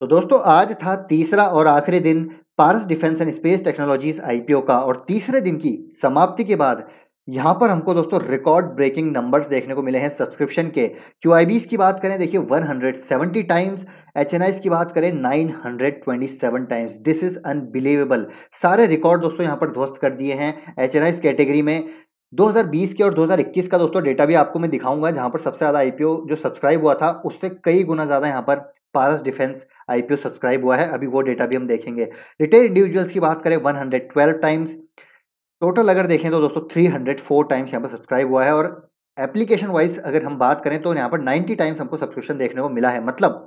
तो दोस्तों आज था तीसरा और आखिरी दिन Paras defence and space technologies IPO का और तीसरे दिन की समाप्ति के बाद यहाँ पर हमको दोस्तों रिकॉर्ड ब्रेकिंग नंबर्स देखने को मिले हैं सब्सक्रिप्शन के क्यू की बात करें देखिए 170 टाइम्स एच की बात करें 927 टाइम्स दिस इज़ अनबिलीवेबल सारे रिकॉर्ड दोस्तों यहाँ पर ध्वस्त कर दिए हैं एच कैटेगरी में 2020 के और 2021 का दोस्तों डेटा भी आपको मैं दिखाऊंगा जहाँ पर सबसे ज़्यादा आईपीओ जो सब्सक्राइब हुआ था उससे कई गुना ज़्यादा यहाँ पर पारस डिफेंस आईपीओ सब्सक्राइब हुआ है अभी वो डेटा भी हम देखेंगे रिटेल इंडिविजुअल्स की बात करें 112 टाइम्स टोटल अगर देखें तो दोस्तों 304 टाइम्स यहाँ पर सब्सक्राइब हुआ है और एप्लीकेशन वाइज अगर हम बात करें तो यहाँ पर 90 टाइम्स हमको सब्सक्रिप्शन देखने को मिला है मतलब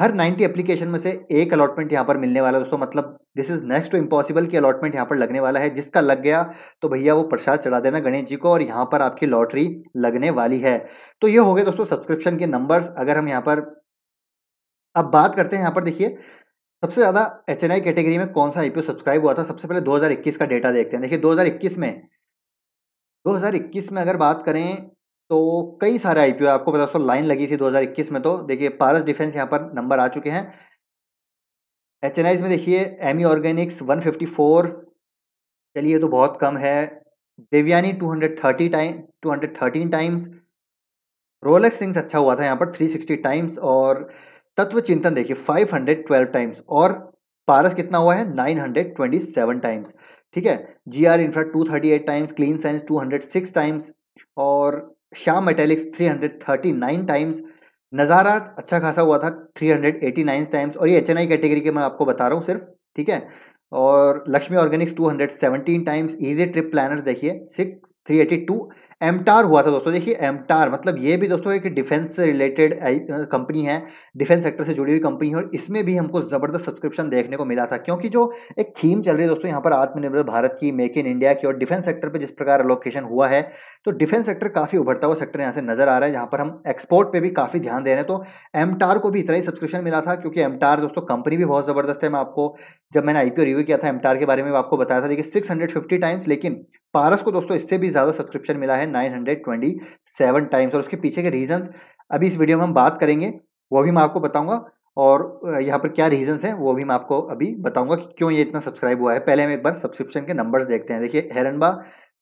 हर 90 एप्लीकेशन में से एक अलॉटमेंट यहाँ पर मिलने वाला है दोस्तों मतलब this is next to impossible की अलॉटमेंट यहाँ पर लगने वाला है जिसका लग गया तो भैया वो प्रसाद चढ़ा देना गणेश जी को और यहाँ पर आपकी लॉटरी लगने वाली है तो ये हो गए दोस्तों सब्सक्रिप्शन के नंबर्स अगर हम यहाँ पर अब बात करते हैं यहाँ पर देखिए सबसे ज़्यादा एच कैटेगरी में कौन सा आईपीओ सब्सक्राइब हुआ था सबसे पहले 2021 का डेटा देखते हैं देखिए 2021 में 2021 में अगर बात करें तो कई सारे आईपीओ आपको पता सो लाइन लगी थी 2021 में तो देखिए पारस डिफेंस यहाँ पर नंबर आ चुके हैं एच में देखिए एमी ऑर्गेनिक्स वन चलिए तो बहुत कम है Devyani two time two times Rolex rings अच्छा हुआ था यहाँ पर थ्री टाइम्स और तत्व चिंतन देखिए 512 टाइम्स और पारस कितना हुआ है 927 टाइम्स ठीक है G R infra two times clean science 206 times और श्याम मेटेलिक्स 339 टाइम्स नज़ारा अच्छा खासा हुआ था 389 टाइम्स और ये एच कैटेगरी के मैं आपको बता रहा हूँ सिर्फ ठीक है और Lakshmi organics 217 times easy trip planners देखिए six three eighty M MTAR हुआ था दोस्तों देखिए एमटार मतलब ये भी दोस्तों एक डिफेंस से रिलेटेड कंपनी है डिफेंस सेक्टर से जुड़ी हुई कंपनी है और इसमें भी हमको ज़बरदस्त सब्सक्रिप्शन देखने को मिला था क्योंकि जो एक थीम चल रही है दोस्तों यहाँ पर आत्मनिर्भर भारत की मेक इन इंडिया की और डिफेंस सेक्टर पर जिस प्रकार अलोकेशन हुआ है तो डिफेंस सेक्टर काफ़ी उभरता हुआ सेक्टर यहाँ से नजर आ रहा है जहाँ पर हम एक्सपोर्ट पर भी काफ़ी ध्यान दे रहे हैं तो एमटार को भी इतना ही सब्सक्रिप्शन मिला था क्योंकि एमटार दोस्तों कंपनी भी बहुत ज़बरदस्त है मैं आपको जब मैंने आईपीओ रिव्यू किया था एमटार के बारे में आपको बताया था देखिए सिक्स टाइम्स लेकिन पारस को दोस्तों इससे भी ज़्यादा सब्सक्रिप्शन मिला है 927 टाइम्स और उसके पीछे के रीजंस अभी इस वीडियो में हम बात करेंगे वो भी मैं आपको बताऊंगा और यहाँ पर क्या रीजंस हैं वो भी मैं आपको अभी बताऊंगा कि क्यों ये इतना सब्सक्राइब हुआ है पहले हम एक बार सब्सक्रिप्शन के नंबर्स देखते हैं देखिए हेरनबा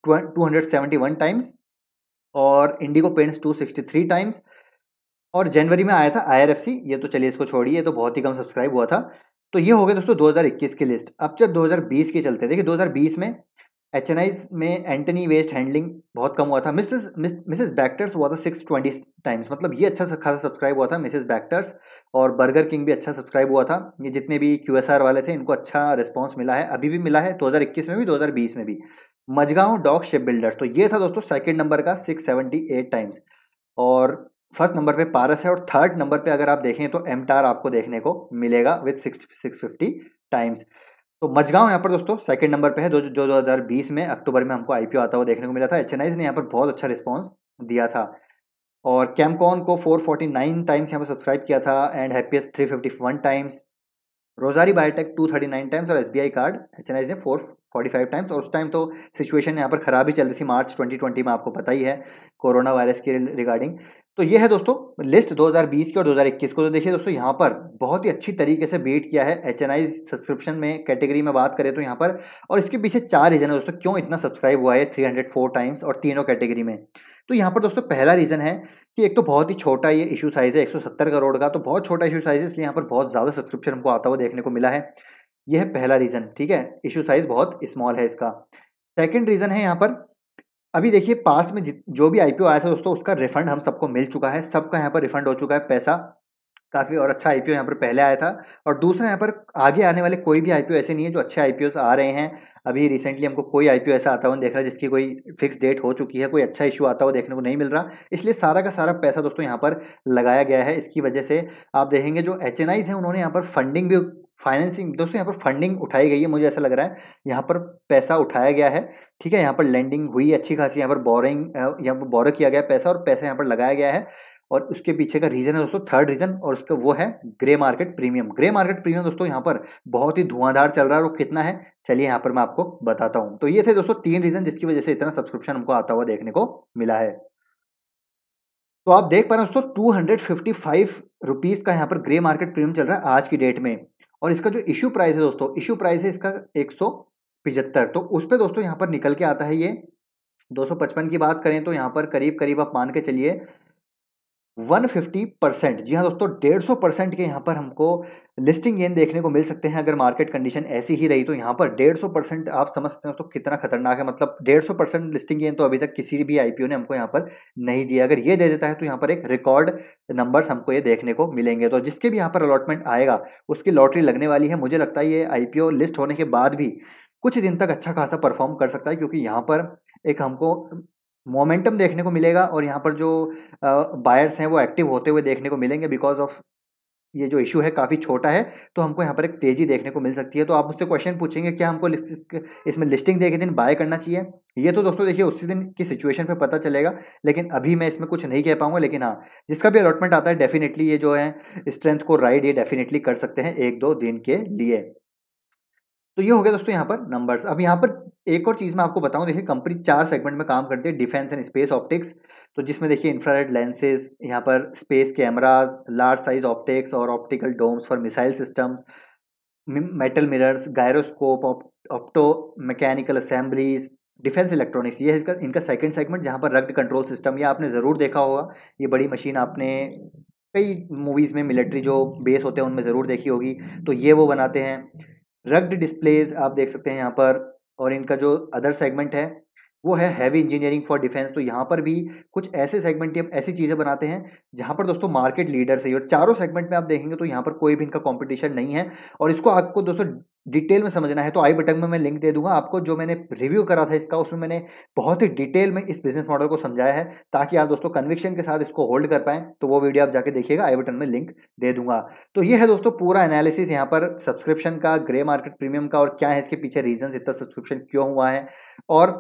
टू हंड्रेड टाइम्स और इंडिगो पेंट्स थ्री टाइम्स और जनवरी में आया था सी ये तो चलिए इसको छोड़िए तो बहुत ही कम सब्सक्राइब हुआ था तो ये हो गया दोस्तों 2021 की लिस्ट अब जब 2020 के चलते देखिए 2020 में एच एन आईज में एंटनी वेस्ट हैंडलिंग बहुत कम हुआ था मिसेस मिसेस बैक्टर्स हुआ था सिक्स ट्वेंटी टाइम्स मतलब ये अच्छा खासा सब्सक्राइब हुआ था मिसेस बैक्टर्स और बर्गर किंग भी अच्छा सब्सक्राइब हुआ था ये जितने भी क्यू एस आर वाले थे इनको अच्छा रिस्पॉन्स मिला है अभी भी मिला है दो हज़ार इक्कीस में भी दो हज़ार बीस में भी मजगांव डॉग शिप बिल्डर्स तो ये था दोस्तों सेकेंड नंबर का सिक्स सेवेंटी एट टाइम्स और फर्स्ट नंबर पर पारस है और थर्ड नंबर पर अगर आप देखें तो एमटार आपको देखने को मिलेगा with six six fifty times तो मजगांव यहाँ पर दोस्तों सेकंड नंबर पे है जो जो बीस में अक्टूबर में हमको आईपीओ आता हुआ देखने को मिला था एच ने यहाँ पर बहुत अच्छा रिस्पॉन्स दिया था और कैमकॉन को 449 टाइम्स यहाँ पर सब्सक्राइब किया था and happiest 351 times Rossari biotech 239 times और एस कार्ड एच ने फाइव टाइम्स और उस टाइम तो सिचुएशन यहाँ पर ख़राब ही चल रही थी मार्च ट्वेंटी में आपको पता ही है कोरोना वायरस के रिगार्डिंग तो ये है दोस्तों लिस्ट 2020 की और 2021 को तो देखिए दोस्तों यहाँ पर बहुत ही अच्छी तरीके से बीट किया है एच एन सब्सक्रिप्शन में कैटेगरी में बात करें तो यहाँ पर और इसके पीछे चार रीज़न है दोस्तों क्यों इतना सब्सक्राइब हुआ है 304 टाइम्स और तीनों कैटेगरी में तो यहाँ पर दोस्तों पहला रीज़न है कि एक तो बहुत ही छोटा ये इशू साइज़ है एक करोड़ का तो बहुत छोटा इशू साइज़ है इसलिए यहाँ पर बहुत ज़्यादा सब्सक्रिप्शन हमको आता हुआ देखने को मिला है यह है पहला रीज़न ठीक है इशू साइज़ बहुत स्मॉल है इसका सेकेंड रीज़न है यहाँ पर अभी देखिए पास्ट में जो भी आईपीओ आया था दोस्तों उसका रिफंड हम सबको मिल चुका है सबका यहाँ पर रिफंड हो चुका है पैसा काफ़ी और अच्छा आईपीओ यहाँ पर पहले आया था और दूसरा यहाँ पर आगे आने वाले कोई भी आईपीओ ऐसे नहीं है जो अच्छे आईपीओ आ रहे हैं अभी रिसेंटली हमको कोई आईपीओ ऐसा आता हुआ देख रहा है जिसकी कोई फिक्स डेट हो चुकी है कोई अच्छा इशू आता हुआ देखने को नहीं मिल रहा इसलिए सारा का सारा पैसा दोस्तों यहाँ पर लगाया गया है इसकी वजह से आप देखेंगे जो एच हैं उन्होंने यहाँ पर फंडिंग भी फाइनेंसिंग दोस्तों यहाँ पर फंडिंग उठाई गई है मुझे ऐसा लग रहा है यहाँ पर पैसा उठाया गया है ठीक है यहाँ पर लैंडिंग हुई अच्छी खासी यहाँ पर बोरिंग यहाँ पर बोरो किया गया पैसा और पैसा यहाँ पर लगाया गया है और उसके पीछे का रीजन है दोस्तों थर्ड रीजन और उसका वो है grey market premium grey market premium दोस्तों यहाँ पर बहुत ही धुआंधार चल रहा है और कितना है चलिए यहाँ पर मैं आपको बताता हूँ तो ये थे दोस्तों तीन रीजन जिसकी वजह से इतना सब्सक्रिप्शन हमको आता हुआ देखने को मिला है तो आप देख पा रहे हैं दोस्तों two hundred fifty five rupees का यहाँ पर ग्रे मार्केट प्रीमियम चल रहा है आज की डेट में और इसका जो इशू प्राइस है दोस्तों इश्यू प्राइस है इसका एक तो उस पर दोस्तों यहाँ पर निकल के आता है ये 255 की बात करें तो यहाँ पर करीब करीब आप मान के चलिए 150 परसेंट जी हाँ दोस्तों डेढ़ सौ परसेंट के यहाँ पर हमको लिस्टिंग गेन देखने को मिल सकते हैं अगर मार्केट कंडीशन ऐसी ही रही तो यहाँ पर डेढ़ सौ परसेंट आप समझ सकते हैं तो कितना खतरनाक है मतलब डेढ़ सौ परसेंट लिस्टिंग गेन तो अभी तक किसी भी आईपीओ ने हमको यहाँ पर नहीं दिया अगर ये दे देता है तो यहाँ पर एक रिकॉर्ड नंबर हमको ये देखने को मिलेंगे तो जिसके भी यहाँ पर अलॉटमेंट आएगा उसकी लॉटरी लगने वाली है मुझे लगता है ये आई लिस्ट होने के बाद भी कुछ दिन तक अच्छा खासा परफॉर्म कर सकता है क्योंकि यहाँ पर एक हमको मोमेंटम देखने को मिलेगा और यहाँ पर जो बायर्स हैं वो एक्टिव होते हुए देखने को मिलेंगे बिकॉज ऑफ ये जो इशू है काफ़ी छोटा है तो हमको यहाँ पर एक तेज़ी देखने को मिल सकती है तो आप मुझसे क्वेश्चन पूछेंगे क्या हमको इसमें लिस्टिंग दे के दिन बाय करना चाहिए ये तो दोस्तों देखिए उसी दिन की सिचुएशन पे पता चलेगा लेकिन अभी मैं इसमें कुछ नहीं कह पाऊंगा लेकिन हाँ जिसका भी अलॉटमेंट आता है डेफिनेटली ये जो है स्ट्रेंथ को राइड ये डेफिनेटली कर सकते हैं एक दो दिन के लिए तो ये हो गया दोस्तों यहाँ पर नंबर्स अब यहाँ पर एक और चीज़ मैं आपको बताऊँ देखिए कंपनी चार सेगमेंट में काम करती है डिफेंस एंड स्पेस ऑप्टिक्स तो जिसमें देखिए इंफ्रारेड लेंसेज यहाँ पर space cameras large size optics और optical domes for missile system metal mirrors gyroscope opto mechanical assemblies defence electronics ये इसका इनका सेकंड सेगमेंट जहाँ पर रग्ड कंट्रोल सिस्टम ये आपने ज़रूर देखा होगा ये बड़ी मशीन आपने कई मूवीज़ में मिलिट्री जो बेस होते हैं उनमें ज़रूर देखी होगी तो ये वो बनाते हैं रग्ड डिस्प्लेज आप देख सकते हैं यहाँ पर और इनका जो अदर सेगमेंट है वो है हैवी इंजीनियरिंग फॉर डिफेंस तो यहाँ पर भी कुछ ऐसे सेगमेंट या ऐसी चीज़ें बनाते हैं जहाँ पर दोस्तों मार्केट लीडर से और चारों सेगमेंट में आप देखेंगे तो यहाँ पर कोई भी इनका कंपटीशन नहीं है और इसको आपको दोस्तों डिटेल में समझना है तो आई बटन में मैं लिंक दे दूंगा आपको जो मैंने रिव्यू करा था इसका उसमें मैंने बहुत ही डिटेल में इस बिजनेस मॉडल को समझाया है ताकि आप दोस्तों कन्विक्शन के साथ इसको होल्ड कर पाएं तो वो वीडियो आप जाके देखिएगा आई बटन में लिंक दे दूंगा तो ये है दोस्तों पूरा एनालिसिस यहाँ पर सब्सक्रिप्शन का ग्रे मार्केट प्रीमियम का और क्या है इसके पीछे रीजन इतना सब्सक्रिप्शन क्यों हुआ है और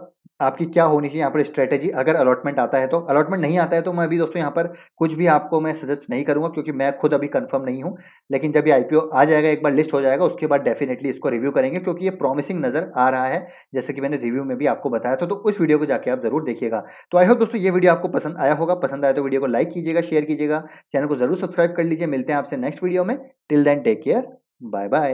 आपकी क्या होनी चाहिए यहाँ पर स्ट्रेटेजी अगर अलॉटमेंट आता है तो अलॉटमेंट नहीं आता है तो मैं अभी दोस्तों यहाँ पर कुछ भी आपको मैं सजेस्ट नहीं करूँगा क्योंकि मैं खुद अभी कंफर्म नहीं हूँ लेकिन जब ये आईपीओ आ जाएगा एक बार लिस्ट हो जाएगा उसके बाद डेफिनेटली इसको रिव्यू करेंगे क्योंकि ये प्रॉमिसिंग नज़र आ रहा है जैसे कि मैंने रिव्यू में भी आपको बताया था तो उस वीडियो को जाकर आप जरूर देखिएगा तो आई होप दोस्तों ये वीडियो आपको पसंद आया होगा पसंद आया तो वीडियो को लाइक कीजिएगा शेयर कीजिएगा चैनल को जरूर सब्सक्राइब कर लीजिए मिलते हैं आपसे नेक्स्ट वीडियो में till then take care bye bye